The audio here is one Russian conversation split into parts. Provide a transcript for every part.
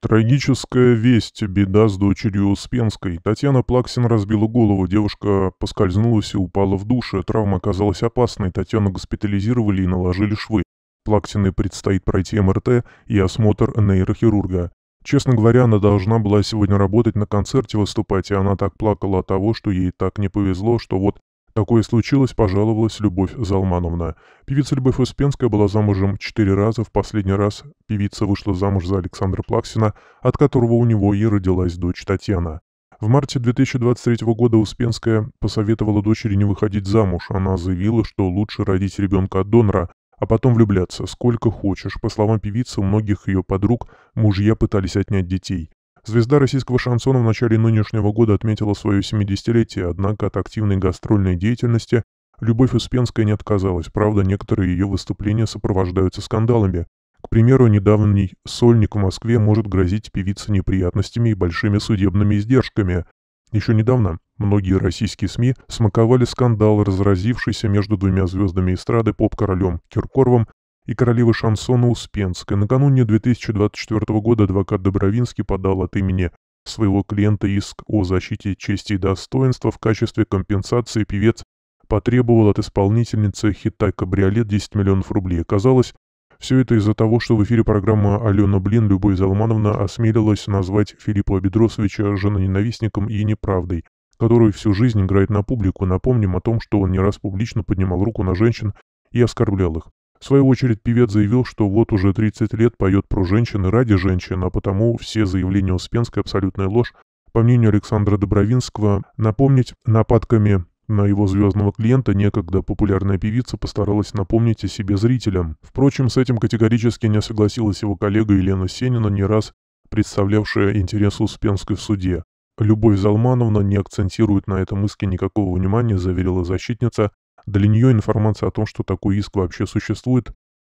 Трагическая весть, беда с дочерью Успенской. Татьяна Плаксин разбила голову, девушка поскользнулась и упала в душе. Травма оказалась опасной, Татьяну госпитализировали и наложили швы. Плаксиной предстоит пройти МРТ и осмотр нейрохирурга. Честно говоря, она должна была сегодня работать на концерте выступать, и она так плакала от того, что ей так не повезло, что вот Такое случилось, пожаловалась Любовь Залмановна. Певица Любовь Успенская была замужем четыре раза. В последний раз певица вышла замуж за Александра Плаксина, от которого у него и родилась дочь Татьяна. В марте 2023 года Успенская посоветовала дочери не выходить замуж. Она заявила, что лучше родить ребенка от донора, а потом влюбляться, сколько хочешь. По словам певицы, у многих ее подруг мужья пытались отнять детей. Звезда российского шансона в начале нынешнего года отметила свое 70-летие, однако от активной гастрольной деятельности Любовь Успенская не отказалась, правда, некоторые ее выступления сопровождаются скандалами. К примеру, недавний сольник в Москве может грозить певице неприятностями и большими судебными издержками. Еще недавно многие российские СМИ смаковали скандал, разразившийся между двумя звездами эстрады поп-королем Киркоровым и королевы шансона Успенской. Накануне 2024 года адвокат Добровинский подал от имени своего клиента иск о защите чести и достоинства в качестве компенсации певец потребовал от исполнительницы хита «Кабриолет» 10 миллионов рублей. Казалось, все это из-за того, что в эфире программы Алена Блин Любовь Залмановна осмелилась назвать Филиппа Бедросовича женоненавистником и неправдой, который всю жизнь играет на публику. Напомним о том, что он не раз публично поднимал руку на женщин и оскорблял их. В свою очередь певец заявил, что вот уже 30 лет поет про женщин и ради женщин, а потому все заявления Успенской абсолютная ложь. По мнению Александра Добровинского, напомнить нападками на его звездного клиента некогда популярная певица постаралась напомнить о себе зрителям. Впрочем, с этим категорически не согласилась его коллега Елена Сенина, не раз представлявшая интерес Успенской в суде. Любовь Залмановна не акцентирует на этом иске никакого внимания, заверила защитница, для нее информация о том, что такой иск вообще существует,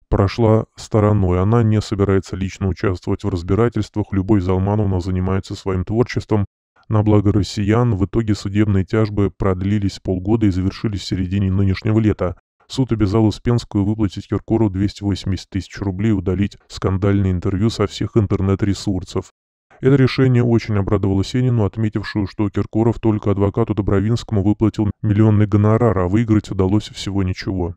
прошла стороной. Она не собирается лично участвовать в разбирательствах, Любой Залмановна занимается своим творчеством на благо россиян. В итоге судебные тяжбы продлились полгода и завершились в середине нынешнего лета. Суд обязал Успенскую выплатить Киркору 280 тысяч рублей и удалить скандальное интервью со всех интернет-ресурсов. Это решение очень обрадовало Сенину, отметившую, что Киркоров только адвокату Добровинскому выплатил миллионный гонорар, а выиграть удалось всего ничего.